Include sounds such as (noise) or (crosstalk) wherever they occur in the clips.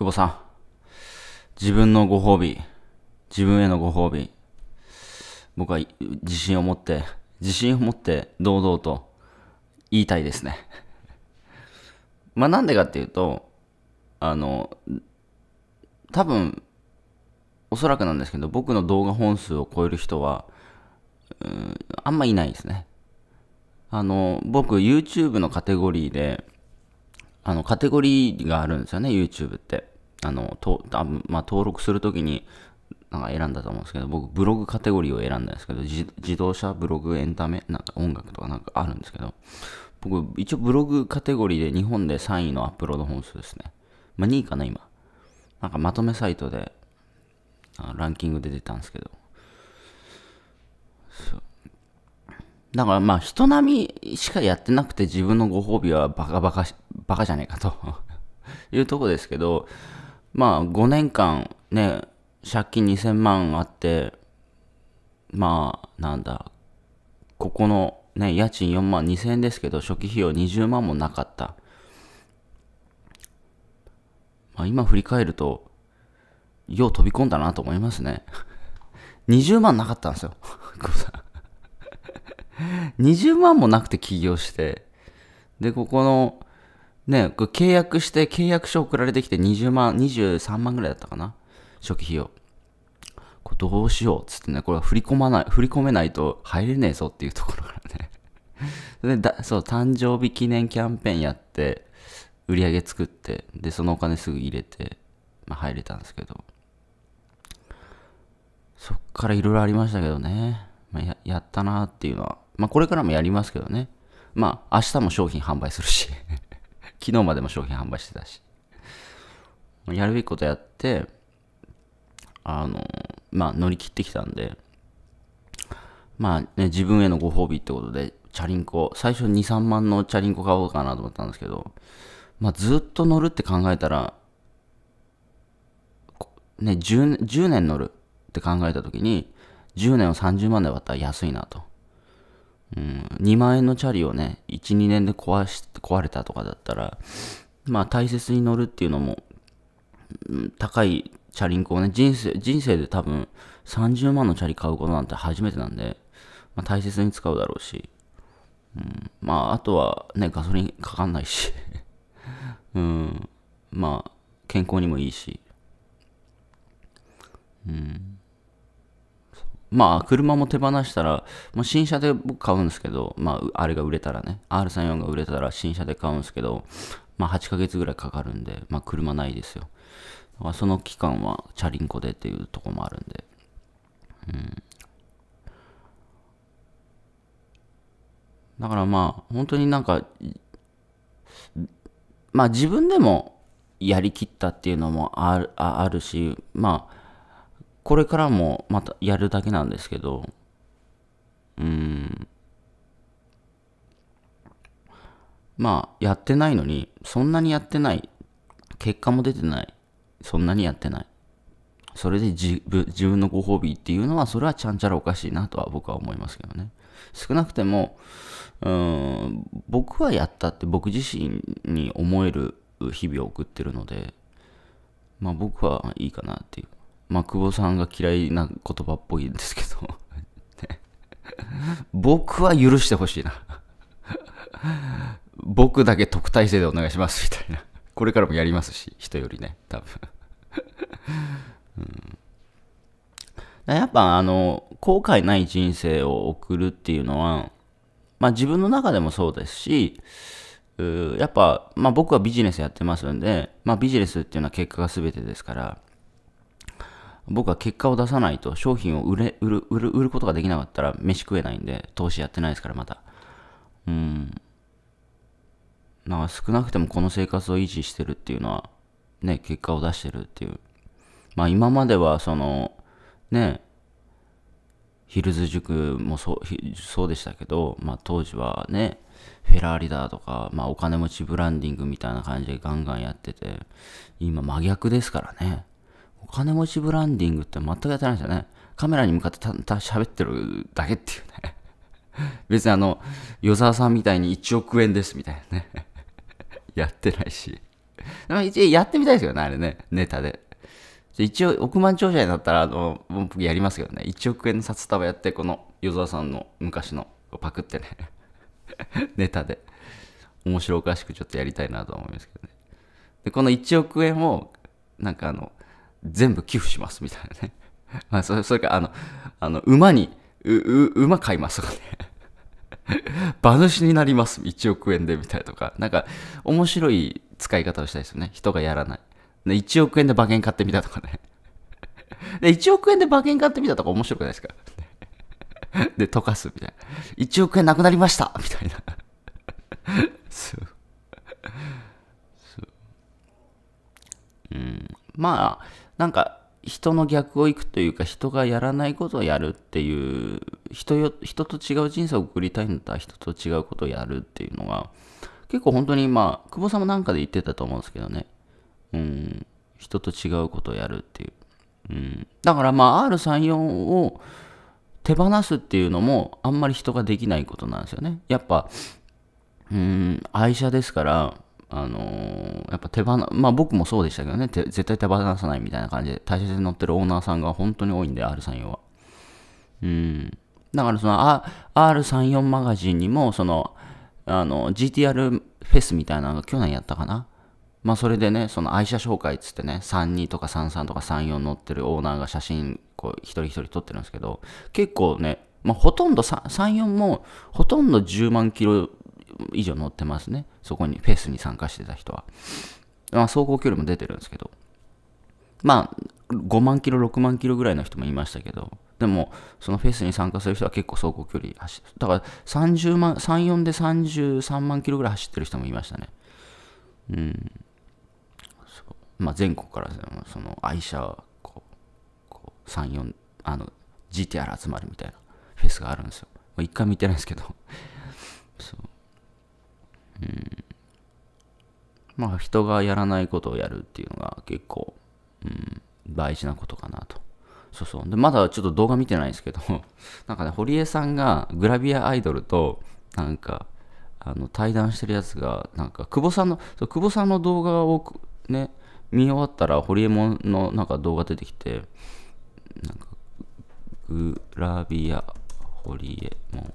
久保さん。自分のご褒美。自分へのご褒美。僕は自信を持って、自信を持って堂々と言いたいですね。(laughs) まあなんでかっていうと、あの、多分、おそらくなんですけど、僕の動画本数を超える人は、うん、あんまいないですね。あの、僕 YouTube のカテゴリーで、あの、カテゴリーがあるんですよね、YouTube って。あの、とあまあ、登録するときに、なんか選んだと思うんですけど、僕、ブログカテゴリーを選んだんですけど、自動車、ブログ、エンタメ、なんか音楽とかなんかあるんですけど、僕、一応ブログカテゴリーで日本で3位のアップロード本数ですね。まあ、2位かな、今。なんかまとめサイトで、ランキングで出たんですけど。そう。だからまあ人並みしかやってなくて自分のご褒美はバカバカバカじゃねえかと (laughs) いうとこですけど、まあ5年間ね、借金2000万あって、まあなんだ、ここのね、家賃4万2000円ですけど、初期費用20万もなかった。まあ今振り返ると、よう飛び込んだなと思いますね。20 (laughs) 万なかったんですよ。20 (laughs) 万もなくて起業して。で、ここのね、契約して、契約書送られてきて20万、23万ぐらいだったかな。初期費用。これどうしようっつってね、これは振り込まない、振り込めないと入れねえぞっていうところからね。(laughs) でだ、そう、誕生日記念キャンペーンやって、売り上げ作って、で、そのお金すぐ入れて、まあ入れたんですけど。そっからいろいろありましたけどね。まあ、や、やったなっていうのは。まあこれからもやりますけどね。まあ明日も商品販売するし昨日までも商品販売してたし。やるべきことやって、あの、まあ、乗り切ってきたんで、まあね、自分へのご褒美ってことで、チャリンコ、最初2、3万のチャリンコ買おうかなと思ったんですけど、まあ、ずっと乗るって考えたら、ね、10, 10年乗るって考えた時に、10年を30万で割ったら安いなと。うん、2万円のチャリをね、1、2年で壊し、壊れたとかだったら、まあ大切に乗るっていうのも、うん、高いチャリンコをね、人生、人生で多分30万のチャリ買うことなんて初めてなんで、まあ、大切に使うだろうし、うん、まああとはね、ガソリンかかんないし、(laughs) うん、まあ健康にもいいし、うんまあ、車も手放したら、まあ、新車で僕買うんですけど、まあ、あれが売れたらね、R34 が売れたら新車で買うんですけど、まあ、8ヶ月ぐらいかかるんで、まあ、車ないですよ。まあ、その期間は、チャリンコでっていうとこもあるんで。うん。だからまあ、本当になんか、まあ自分でもやりきったっていうのもあるあるし、まあ、これからもまたやるだけなんですけど、うん。まあ、やってないのに、そんなにやってない。結果も出てない。そんなにやってない。それで自分自分のご褒美っていうのは、それはちゃんちゃらおかしいなとは僕は思いますけどね。少なくても、うん、僕はやったって僕自身に思える日々を送ってるので、まあ僕はいいかなっていう。まあ、久保さんが嫌いな言葉っぽいんですけど (laughs) 僕は許してほしいな (laughs) 僕だけ特待生でお願いしますみたいなこれからもやりますし、人よりね、多分うん。やっぱあの、後悔ない人生を送るっていうのは、まあ自分の中でもそうですし、やっぱ、まあ僕はビジネスやってますんで、まあビジネスっていうのは結果が全てですから、僕は結果を出さないと商品を売れ売る売る売ることができなかったら飯食えないんで投資やってないですからまたうんなんか少なくてもこの生活を維持してるっていうのはね結果を出してるっていうまあ今まではそのねヒルズ塾もそうそうでしたけど、まあ、当時はねフェラーリだとか、まあ、お金持ちブランディングみたいな感じでガンガンやってて今真逆ですからねお金持ちブランディングって全くやってないですよね。カメラに向かってただ喋ってるだけっていうね。(laughs) 別にあの、与沢さんみたいに1億円ですみたいなね。(laughs) やってないし。一応やってみたいですよね、あれね、ネタで。一応、億万長者になったら、あの、僕やりますけどね、1億円の札束やって、この、与沢さんの昔のパクってね、(laughs) ネタで、面白おかしくちょっとやりたいなと思いますけどね。で、この1億円を、なんかあの、全部寄付しますみたいなね。(laughs) まあ、それそれか、あの、あの馬に、う、う、馬買いますとかね。(laughs) 馬主になります、1億円でみたいとか、なんか、面白い使い方をしたいですよね。人がやらない。で、1億円で馬券買ってみたとかね。で、1億円で馬券買ってみたとか面白くないですか (laughs) で、溶かすみたいな。1億円なくなりましたみたいな。そう。そう。うん。まあ、なんか人の逆を行くというか人がやらないことをやるっていう人よ人と違う人生を送りたいんだったら人と違うことをやるっていうのは結構本当にまあ久保さんもなんかで言ってたと思うんですけどねうん人と違うことをやるっていううん、だからまあ R34 を手放すっていうのもあんまり人ができないことなんですよね。やっぱ、うん、愛車ですから、あのー、やっぱ手放、まあ僕もそうでしたけどね、絶対手放さないみたいな感じで、大切に乗ってるオーナーさんが本当に多いんで、R34 は。うん。だからその、R34 マガジンにも、その、あの、GTR フェスみたいなのが去年やったかな。まあそれでね、その愛車紹介っつってね、32とか33とか34乗ってるオーナーが写真、こう、一人一人撮ってるんですけど、結構ね、まあほとんど34も、ほとんど10万キロ以上乗ってますね。そこに、フェスに参加してた人は。まあ、走行距離も出てるんですけど。まあ、5万キロ、6万キロぐらいの人もいましたけど、でも、そのフェスに参加する人は結構走行距離走っだから30万、3、4で33万キロぐらい走ってる人もいましたね。うん。まあ、全国からその愛車はこうこう34あの GTR 集まるみたいなフェスがあるんですよ一回見てないんですけどそうまあ人がやらないことをやるっていうのが結構、うん、大事なことかなと。そうそう。で、まだちょっと動画見てないんですけど、(laughs) なんかね、堀江さんがグラビアアイドルと、なんか、あの対談してるやつが、なんか、久保さんの、そう久保さんの動画をね、見終わったら、ホリエモンのなんか動画出てきて、なんか、グラビア、ホリエモン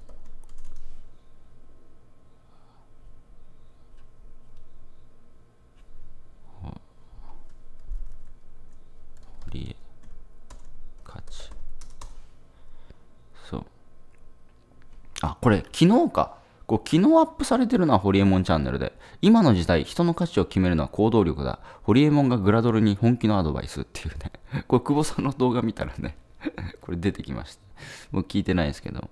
これ昨日か。こう昨日アップされてるのはホリエモンチャンネルで、今の時代、人の価値を決めるのは行動力だ。ホリエモンがグラドルに本気のアドバイスっていうね。(laughs) これ、久保さんの動画見たらね、(laughs) これ出てきました。もう聞いてないですけど、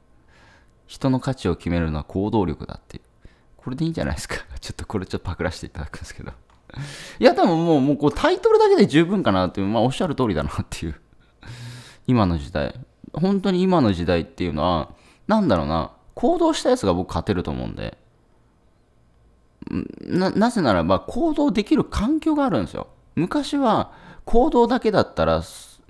人の価値を決めるのは行動力だっていう。これでいいんじゃないですか。(laughs) ちょっとこれちょっとパクらせていただくんですけど。いや、でももう、もうこうタイトルだけで十分かなっていう、まあおっしゃる通りだなっていう。今の時代。本当に今の時代っていうのは、なんだろうな。行動したやつが僕勝てると思うんで。な、なぜならば行動できる環境があるんですよ。昔は行動だけだったら、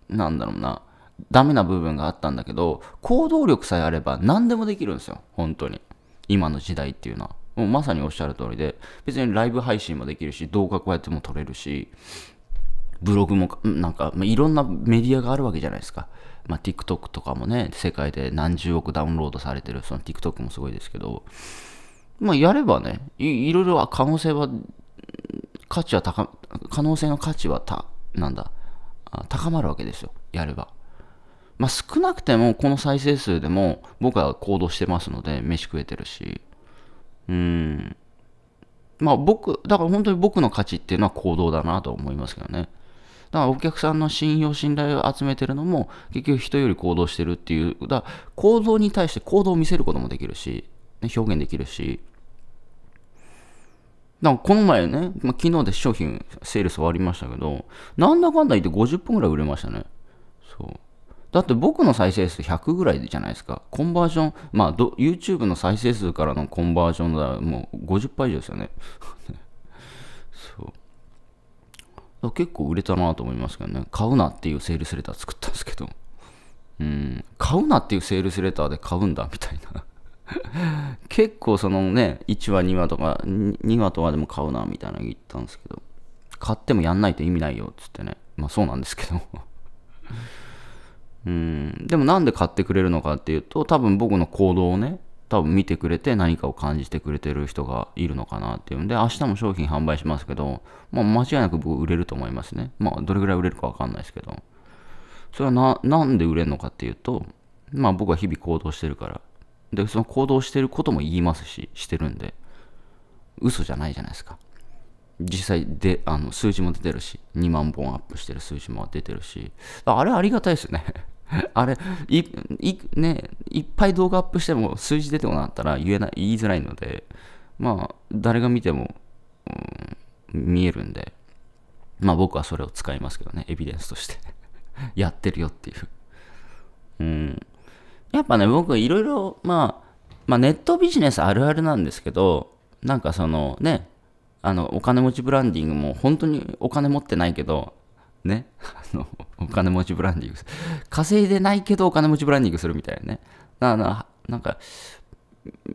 なんだろうな、ダメな部分があったんだけど、行動力さえあれば何でもできるんですよ。本当に。今の時代っていうのは。もうまさにおっしゃる通りで、別にライブ配信もできるし、動画こうやっても撮れるし、ブログもなんか、まあ、いろんなメディアがあるわけじゃないですか。まあ、TikTok とかもね、世界で何十億ダウンロードされてる、その TikTok もすごいですけど、まあ、やればねい、いろいろ可能性は、価値は高、可能性の価値はた、なんだ、高まるわけですよ、やれば。まあ、少なくてもこの再生数でも僕は行動してますので、飯食えてるし、うん。まあ僕、だから本当に僕の価値っていうのは行動だなと思いますけどね。だからお客さんの信用、信頼を集めてるのも、結局人より行動してるっていう、だ行動に対して行動を見せることもできるし、ね、表現できるし、だからこの前ね、まあ、昨日で商品、セールス終わりましたけど、なんだかんだ言って50本ぐらい売れましたね。そう。だって僕の再生数100ぐらいじゃないですか。コンバージョン、まあ、YouTube の再生数からのコンバージョンだ、もう50%以上ですよね。結構売れたなと思いますけどね。買うなっていうセールスレター作ったんですけど。うん、買うなっていうセールスレターで買うんだみたいな。(laughs) 結構そのね、1話、2話とか、2話とかでも買うなみたいな言ったんですけど、買ってもやんないと意味ないよっつってね。まあそうなんですけど。(laughs) うん、でもなんで買ってくれるのかっていうと、多分僕の行動をね、多分見てくれて何かを感じてくれてる人がいるのかなっていうんで、明日も商品販売しますけど、まあ、間違いなく僕売れると思いますね。まあ、どれぐらい売れるかわかんないですけど。それはな、なんで売れるのかっていうと、まあ僕は日々行動してるから。で、その行動してることも言いますし、してるんで、嘘じゃないじゃないですか。実際で、あの、数字も出てるし、2万本アップしてる数字も出てるし、あれありがたいですよね (laughs) あれ、い、い、ね、いっぱい動画アップしても数字出てこなかったら言えない、言いづらいので、まあ、誰が見ても、うん、見えるんで、まあ僕はそれを使いますけどね、エビデンスとして (laughs) やってるよっていう。うん。やっぱね、僕いろいろ、まあ、まあネットビジネスあるあるなんですけど、なんかそのね、あの、お金持ちブランディングも本当にお金持ってないけど、ね、(laughs) あの、お金持ちブランディング稼いでないけどお金持ちブランディングするみたいなね。だからなんか、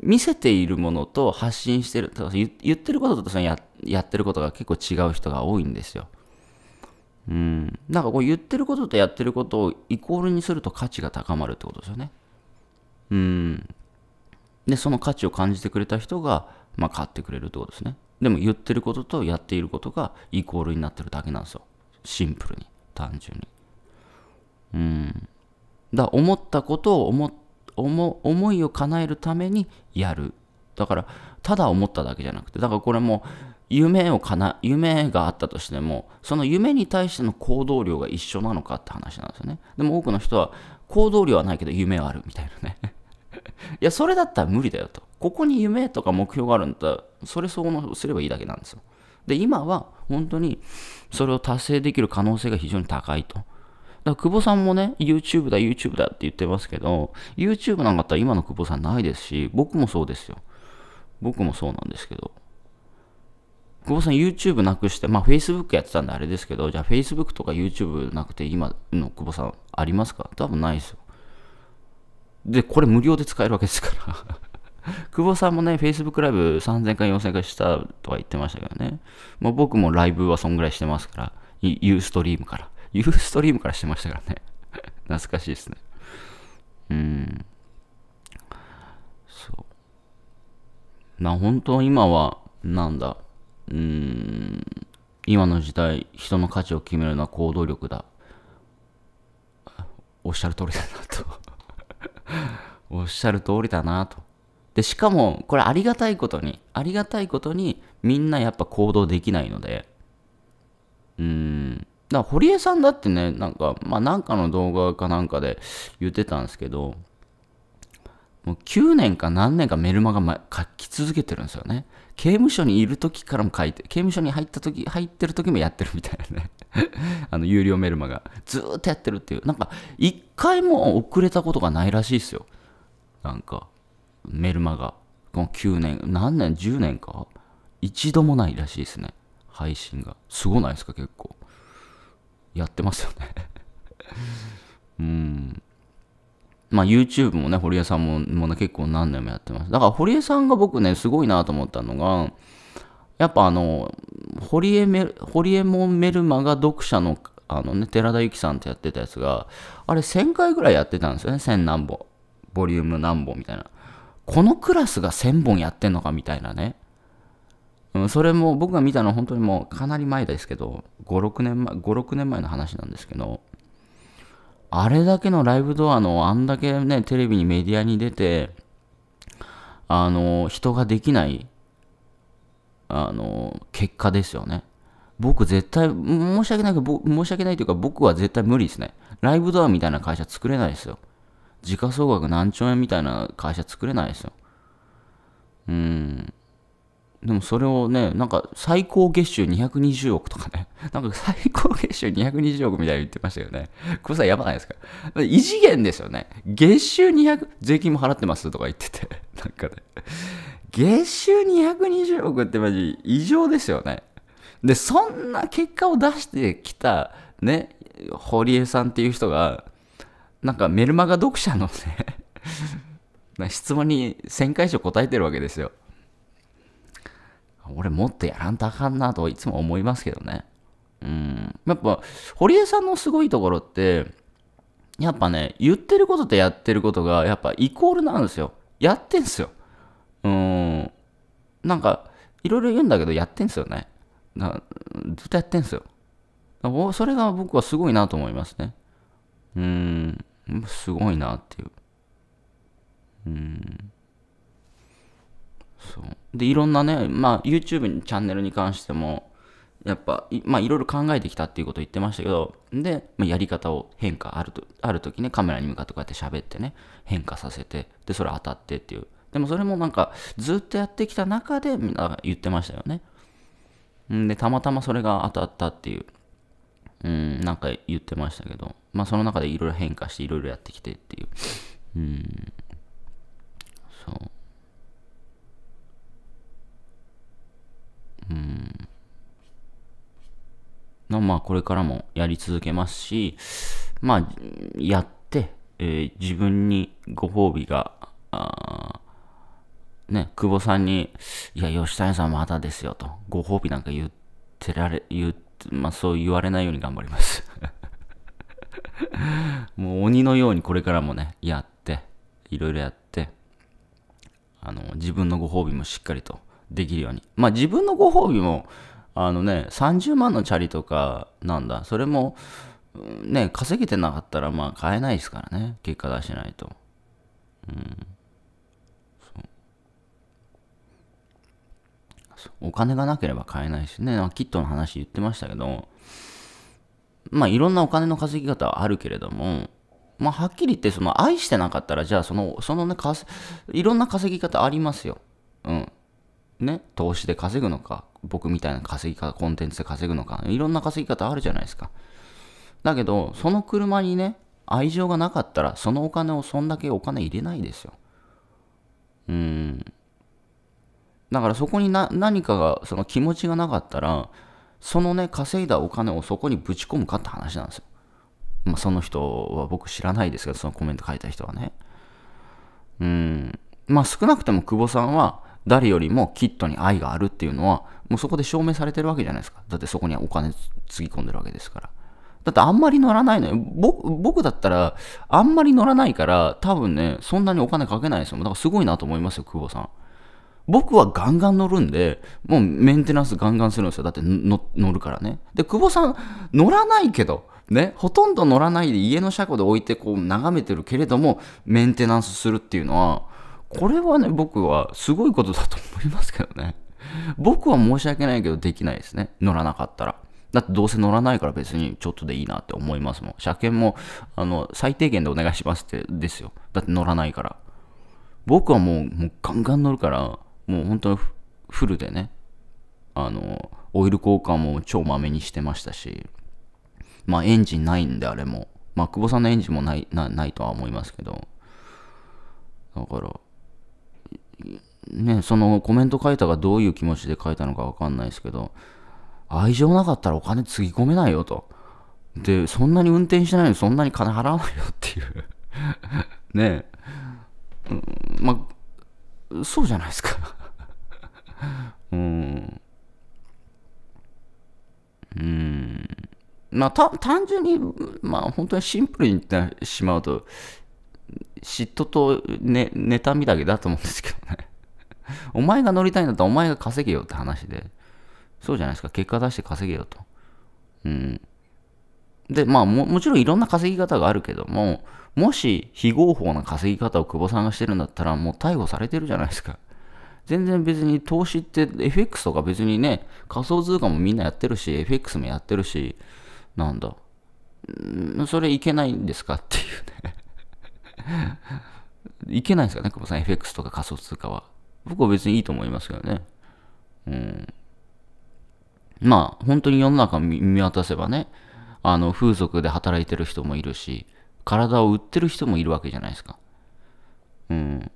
見せているものと発信してる、言ってることとそのややってることが結構違う人が多いんですよ。うん。なんかこう言ってることとやってることをイコールにすると価値が高まるってことですよね。うん。で、その価値を感じてくれた人が、まあ、買ってくれるってことですね。でも言ってることとやっていることがイコールになってるだけなんですよ。シンプルに単純にうんだ思ったことを思思思いを叶えるためにやるだからただ思っただけじゃなくてだからこれも夢をかな夢があったとしてもその夢に対しての行動量が一緒なのかって話なんですよねでも多くの人は行動量はないけど夢はあるみたいなねいやそれだったら無理だよとここに夢とか目標があるんだったらそれ相応すればいいだけなんですよで、今は本当にそれを達成できる可能性が非常に高いと。だから久保さんもね、YouTube だ、YouTube だって言ってますけど、YouTube なんかあったら今の久保さんないですし、僕もそうですよ。僕もそうなんですけど。久保さん YouTube なくして、まあ Facebook やってたんであれですけど、じゃあ Facebook とか YouTube なくて今の久保さんありますか多分ないですよ。で、これ無料で使えるわけですから久保さんもね、Facebook ライブ3000回、4000回したとは言ってましたけどね。まあ、僕もライブはそんぐらいしてますから、ユーストリームから。(laughs) ユーストリームからしてましたからね。(laughs) 懐かしいですね。うん。そう。まあ本当今は、なんだ。うん。今の時代、人の価値を決めるのは行動力だ。おっしゃる通りだなとおっしゃる通りだなと。(laughs) で、しかも、これありがたいことに、ありがたいことに、みんなやっぱ行動できないので、うーん。だ堀江さんだってね、なんか、まあ、なんかの動画かなんかで言ってたんですけど、もう9年か何年かメルマガ書き続けてるんですよね。刑務所にいる時からも書いて、刑務所に入った時、入ってる時もやってるみたいなね。(laughs) あの、有料メルマガ。ずーっとやってるっていう。なんか、一回も遅れたことがないらしいですよ。なんか。メルマガ。この9年、何年 ?10 年か一度もないらしいですね。配信が。すごないですか、結構。やってますよね (laughs) うん。まあ YouTube もね、堀江さんもも、ね、結構何年もやってます。だから堀江さんが僕ね、すごいなと思ったのが、やっぱあの、堀江メ堀江もメルマが読者の、あのね、寺田由紀さんってやってたやつが、あれ1000回ぐらいやってたんですよね、1000何本。ボリューム何本みたいな。このクラスが1000本やってんのかみたいなね。うん、それも僕が見たのは本当にもうかなり前ですけど、5、6年前、5、6年前の話なんですけど、あれだけのライブドアのあんだけね、テレビにメディアに出て、あの、人ができない、あの、結果ですよね。僕絶対、申し訳ないけど、申し訳ないというか僕は絶対無理ですね。ライブドアみたいな会社作れないですよ。時価総額何兆円みたいな会社作れないですよ。うん。でもそれをね、なんか最高月収220億とかね、(laughs) なんか最高月収220億みたいに言ってましたよね。これさ、やばないですか異次元ですよね。月収200、税金も払ってますとか言ってて、(laughs) なんかね、月収220億ってマジ異常ですよね。で、そんな結果を出してきた、ね、堀江さんっていう人が、なんかメルマガ読者のね質問に1000回以上答えてるわけですよ。俺もっとやらんとあかんなといつも思いますけどね。うん。やっぱ、堀江さんのすごいところって、やっぱね、言ってることとやってることが、やっぱイコールなんですよ。やってんすよ。うん。なんか、いろいろ言うんだけど、やってんすよね。なずっとやってんすよ。それが僕はすごいなと思いますね。うん。すごいなっていう。うん。そう。で、いろんなね、まあ YouTube にチャンネルに関しても、やっぱ、いまあいろいろ考えてきたっていうことを言ってましたけど、で、まあ、やり方を変化あると、ある時ね、カメラに向かってこうやって喋ってね、変化させて、で、それ当たってっていう。でもそれもなんか、ずっとやってきた中で、みんな言ってましたよね。んで、たまたまそれが当たったっていう、うん、なんか言ってましたけど。まあ、その中でいろいろ変化していろいろやってきてっていう。うん。そう。うん。まあ、これからもやり続けますし、まあ、やって、えー、自分にご褒美が、あね、久保さんに、いや、吉谷さんまたですよと、ご褒美なんか言ってられ、言まあ、そう言われないように頑張ります。(laughs) もう鬼のようにこれからもね、やって、いろいろやって、あの、自分のご褒美もしっかりとできるように。まあ自分のご褒美も、あのね、30万のチャリとかなんだ。それも、ね、稼げてなかったら、まあ買えないですからね。結果出しないと。うん。そう。お金がなければ買えないしね。キットの話言ってましたけど、まあいろんなお金の稼ぎ方はあるけれども、まあはっきり言ってその愛してなかったらじゃあその、そのね、いろんな稼ぎ方ありますよ。うん。ね、投資で稼ぐのか、僕みたいな稼ぎ方、コンテンツで稼ぐのか、いろんな稼ぎ方あるじゃないですか。だけど、その車にね、愛情がなかったら、そのお金をそんだけお金入れないですよ。うん。だからそこにな何かが、その気持ちがなかったら、そのね稼いだお金をそこにぶち込むかって話なんですよ、まあ、その人は僕知らないですけどそのコメント書いた人はねうんまあ少なくとも久保さんは誰よりもキットに愛があるっていうのはもうそこで証明されてるわけじゃないですかだってそこにはお金つぎ込んでるわけですからだってあんまり乗らないのよ。僕だったら、あんまり乗らないから、多分ね、そんなにお金かけないですよ。だからすごいなと思いますよ、久保さん。僕はガンガン乗るんで、もうメンテナンスガンガンするんですよ。だって乗るからね。で、久保さん、乗らないけど、ね、ほとんど乗らないで家の車庫で置いてこう眺めてるけれども、メンテナンスするっていうのは、これはね、僕はすごいことだと思いますけどね。僕は申し訳ないけどできないですね。乗らなかったら。だってどうせ乗らないから別にちょっとでいいなって思いますもん。車検も、あの、最低限でお願いしますって、ですよ。だって乗らないから。僕はもう、もうガンガン乗るから、もう本当フルでね、あの、オイル交換も超まめにしてましたし、まあエンジンないんであれも、まあ久保さんのエンジンもないないとは思いますけど、だから、ね、そのコメント書いたがどういう気持ちで書いたのかわかんないですけど、愛情なかったらお金つぎ込めないよと。で、そんなに運転してないのにそんなに金払わないよっていう (laughs) ねえ。うん、まあ、そうじゃないですかまあ、単純に、まあ、本当にシンプルに言ってしまうと、嫉妬と、ね、妬みだけだと思うんですけどね。お前が乗りたいんだったらお前が稼げよって話で、そうじゃないですか。結果出して稼げよと。うん。で、まあも、もちろんいろんな稼ぎ方があるけども、もし非合法な稼ぎ方を久保さんがしてるんだったら、もう逮捕されてるじゃないですか。全然別に投資って FX とか別にね、仮想通貨もみんなやってるし、FX もやってるし、なんだ、んそれいけないんですかっていうね (laughs) いけないんですかね、久保さん、FX とか仮想通貨は。僕は別にいいと思いますけどね。うん。まあ、本当に世の中見渡せばね、あの、風俗で働いてる人もいるし、体を売ってる人もいるわけじゃないですか。うん。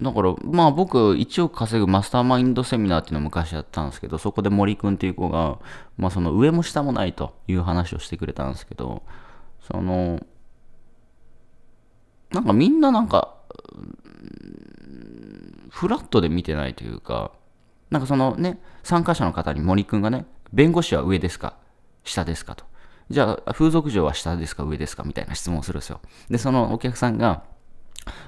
だから、まあ僕、1億稼ぐマスターマインドセミナーっていうのを昔やったんですけど、そこで森くんっていう子が、まあその上も下もないという話をしてくれたんですけど、その、なんかみんななんか、フラットで見てないというか、なんかそのね、参加者の方に森くんがね、弁護士は上ですか下ですかと。じゃあ、風俗嬢は下ですか上ですかみたいな質問をするんですよ。で、そのお客さんが、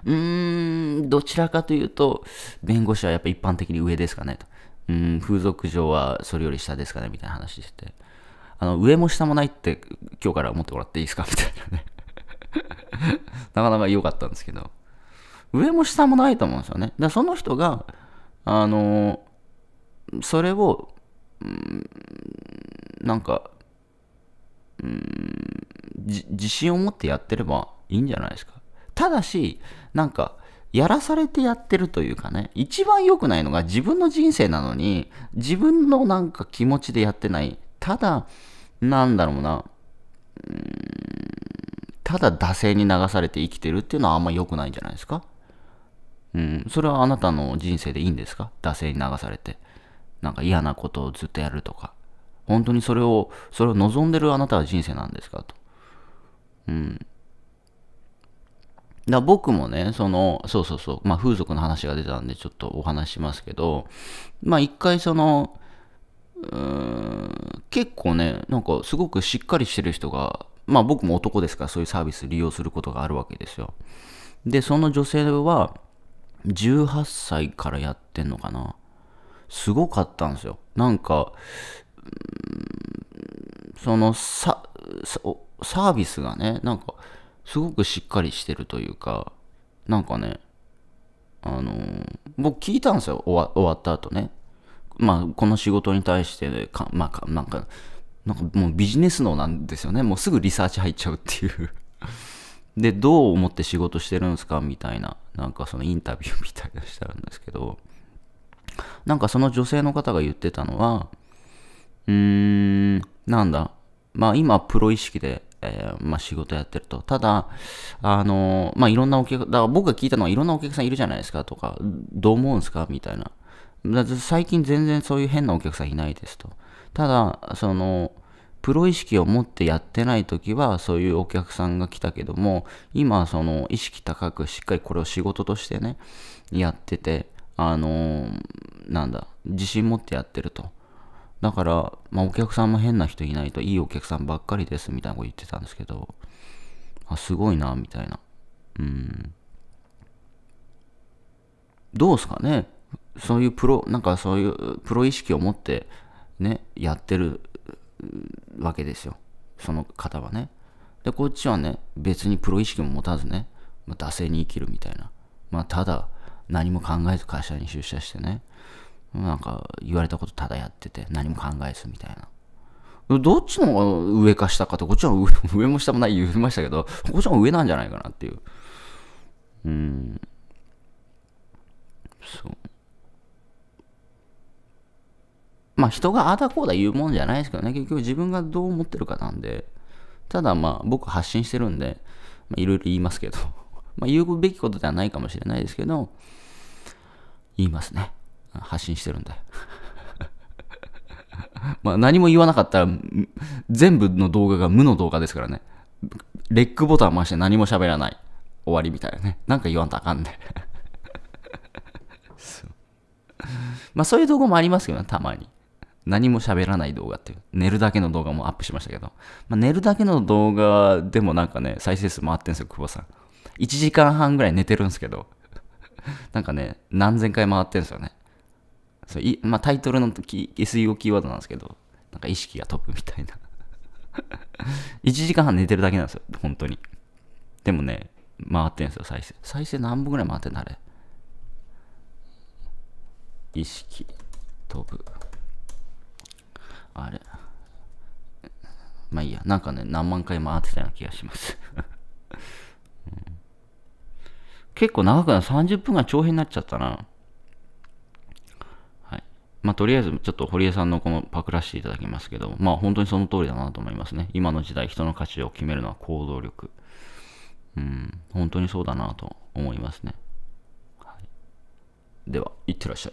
うーん、どちらかというと、弁護士はやっぱ一般的に上ですかねと。うん、風俗嬢はそれより下ですかねみたいな話してて。あの、上も下もないって今日から思ってもらっていいですかみたいなね。(laughs) なかなか良かったんですけど。上も下もないと思うんですよね。で、その人が、あのそれを、うん、なんか、うん、自信を持ってやってればいいんじゃないですか。ただし、なんか、やらされてやってるというかね、一番良くないのが自分の人生なのに、自分のなんか気持ちでやってない。ただ、なんだろうな、うーん、ただ惰性に流されて生きてるっていうのはあんま良くないんじゃないですかうん、それはあなたの人生でいいんですか惰性に流されて。なんか嫌なことをずっとやるとか。本当にそれを、それを望んでるあなたは人生なんですかと。うん。だ僕もね、その、そうそうそう、まあ風俗の話が出たんでちょっとお話しますけど、まあ一回その、結構ね、なんかすごくしっかりしてる人が、まあ僕も男ですからそういうサービス利用することがあるわけですよ。で、その女性は18歳からやってんのかな。すごかったんですよ。なんか、そのササービスがね、なんか、すごくしっかりしてるというか、なんかね、あのー、僕聞いたんですよ、終わった後ね。まあ、この仕事に対して、ね、か、まあか、なんか、なんかもうビジネス脳なんですよね。もうすぐリサーチ入っちゃうっていうで、どう思って仕事してるんですかみたいな、なんかそのインタビューみたいなしてるんですけど、なんかその女性の方が言ってたのは、うーん、なんだ、まあ今プロ意識でえー、まあ、仕事やってると。ただ、あのまあ、いろんなお客、だから僕が聞いたのは、いろんなお客さんいるじゃないですかとか、どう思うんですかみたいな。最近全然そういう変なお客さんいないですと。ただ、その、プロ意識を持ってやってない時はそういうお客さんが来たけども今その意識高くしっかりこれを仕事としてねやっててあのー、なんだ自信持ってやってるとだから、まあ、お客さんも変な人いないといいお客さんばっかりですみたいなこと言ってたんですけど、あ、すごいな、みたいな。うん。どうすかねそういうプロ、なんかそういうプロ意識を持ってね、やってるわけですよ。その方はね。で、こっちはね、別にプロ意識も持たずね、まあ、惰性に生きるみたいな。まあ、ただ、何も考えず会社に出社してね、なんか言われたことただやってて何も考えずみたいな。どっちの上か下かってこっちは (laughs) 上も下もない言いましたけど、こっちは上なんじゃないかなっていう。うん。そう。まあ人があだこうだ言うもんじゃないですけどね、結局自分がどう思ってるかなんで、ただまあ僕発信してるんで、いろいろ言いますけど、(laughs) まあ言うべきことではないかもしれないですけど、言いますね。発信してるんだよ。(laughs) ま何も言わなかったら、全部の動画が無の動画ですからね。レックボタン回して何も喋らない。終わりみたいなね。なんか言わんとあかんで。(laughs) まあそういう動画もありますけどね、たまに。何も喋らない動画っていう。寝るだけの動画もアップしましたけど。まあ、寝るだけの動画でもなんかね、再生数回ってんですよ、久保さん。1時間半ぐらい寝てるんですけど。なんかね、何千回回ってんすよね。そういまあ、タイトルの時 SEO キーワードなんですけど、なんか意識が飛ぶみたいな。1 (laughs) 時間半寝てるだけなんですよ、本当に。でもね、回ってんですよ、再生。再生何本ぐらい回ってんだ、あれ。意識飛ぶ。あれ。まあいいや、なんかね、何万回回ってたような気がします (laughs) うん、結構長くなる、30分が長編になっちゃったな。まあ、とりあえずちょっと堀江さんのこのパクらせていただきますけど、まあ、本当にその通りだなと思いますね。今の時代、人の価値を決めるのは行動力。うん、本当にそうだなと思いますね。はい、では、いってらっしゃい。